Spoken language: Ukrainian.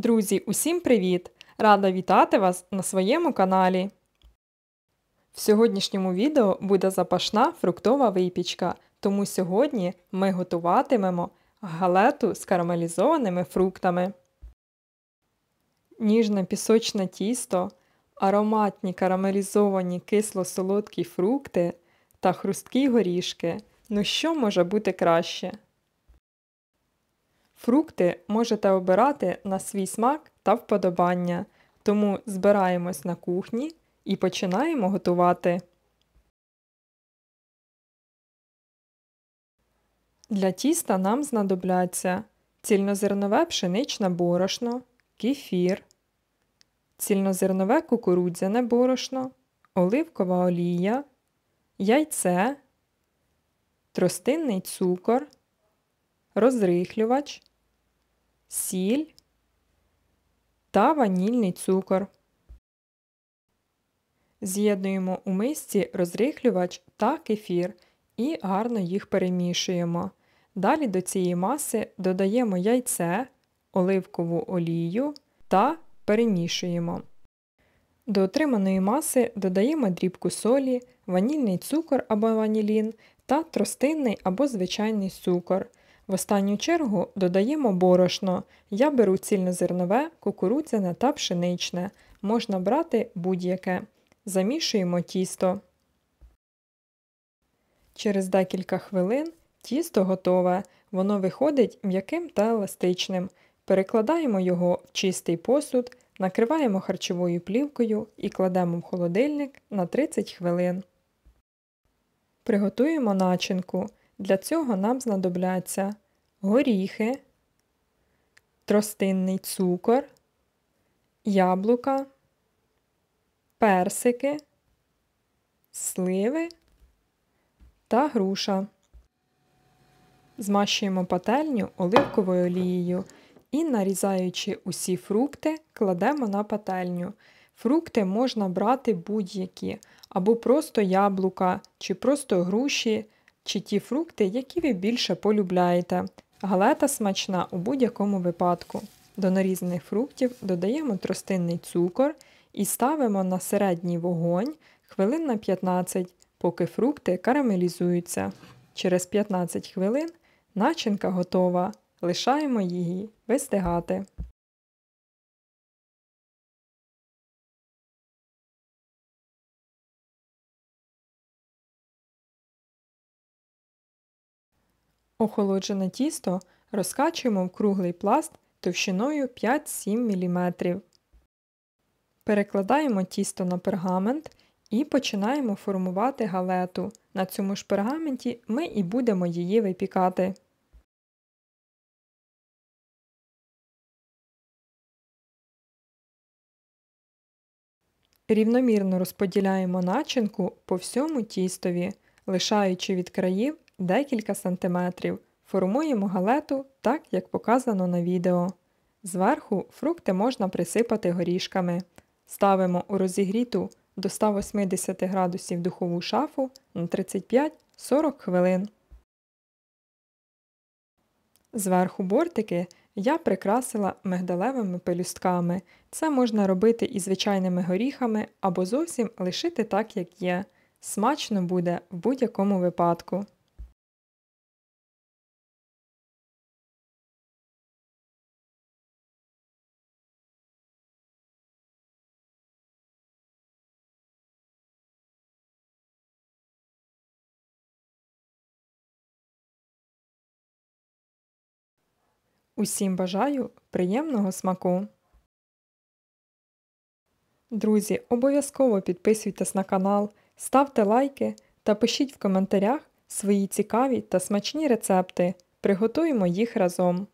Друзі, усім привіт! Рада вітати вас на своєму каналі. В сьогоднішньому відео буде запашна фруктова випічка, тому сьогодні ми готуватимемо галету з карамелізованими фруктами. Ніжне пісочне тісто, ароматні карамелізовані кисло-солодкі фрукти та хрусткі горішки. Ну що може бути краще? Фрукти можете обирати на свій смак та вподобання, тому збираємось на кухні і починаємо готувати. Для тіста нам знадобляться цільнозернове пшеничне борошно, кефір, цільнозернове кукурудзяне борошно, оливкова олія, яйце, тростинний цукор, розрихлювач, сіль та ванільний цукор. З'єднуємо у мисці розрихлювач та кефір і гарно їх перемішуємо. Далі до цієї маси додаємо яйце, оливкову олію та перемішуємо. До отриманої маси додаємо дрібку солі, ванільний цукор або ванілін та тростинний або звичайний цукор. В останню чергу додаємо борошно. Я беру цільнозернове, кукурудзяне та пшеничне. Можна брати будь-яке. Замішуємо тісто. Через декілька хвилин тісто готове. Воно виходить м'яким та еластичним. Перекладаємо його в чистий посуд, накриваємо харчовою плівкою і кладемо в холодильник на 30 хвилин. Приготуємо начинку. Для цього нам знадобляться горіхи, тростинний цукор, яблука, персики, сливи та груша. Змащуємо пательню оливковою олією і, нарізаючи усі фрукти, кладемо на пательню. Фрукти можна брати будь-які, або просто яблука, чи просто груші чи ті фрукти, які ви більше полюбляєте. Галета смачна у будь-якому випадку. До нарізаних фруктів додаємо тростинний цукор і ставимо на середній вогонь хвилин на 15, поки фрукти карамелізуються. Через 15 хвилин начинка готова. Лишаємо її вистигати. Охолоджене тісто розкачуємо в круглий пласт товщиною 5-7 мм. Перекладаємо тісто на пергамент і починаємо формувати галету. На цьому ж пергаменті ми і будемо її випікати. Рівномірно розподіляємо начинку по всьому тістові, лишаючи від країв декілька сантиметрів. Формуємо галету так, як показано на відео. Зверху фрукти можна присипати горішками. Ставимо у розігріту до 180 градусів духову шафу на 35-40 хвилин. Зверху бортики я прикрасила мигдалевими пелюстками. Це можна робити і звичайними горіхами або зовсім лишити так, як є. Смачно буде в будь-якому випадку. Усім бажаю приємного смаку! Друзі, обов'язково підписуйтесь на канал, ставте лайки та пишіть в коментарях свої цікаві та смачні рецепти. Приготуємо їх разом.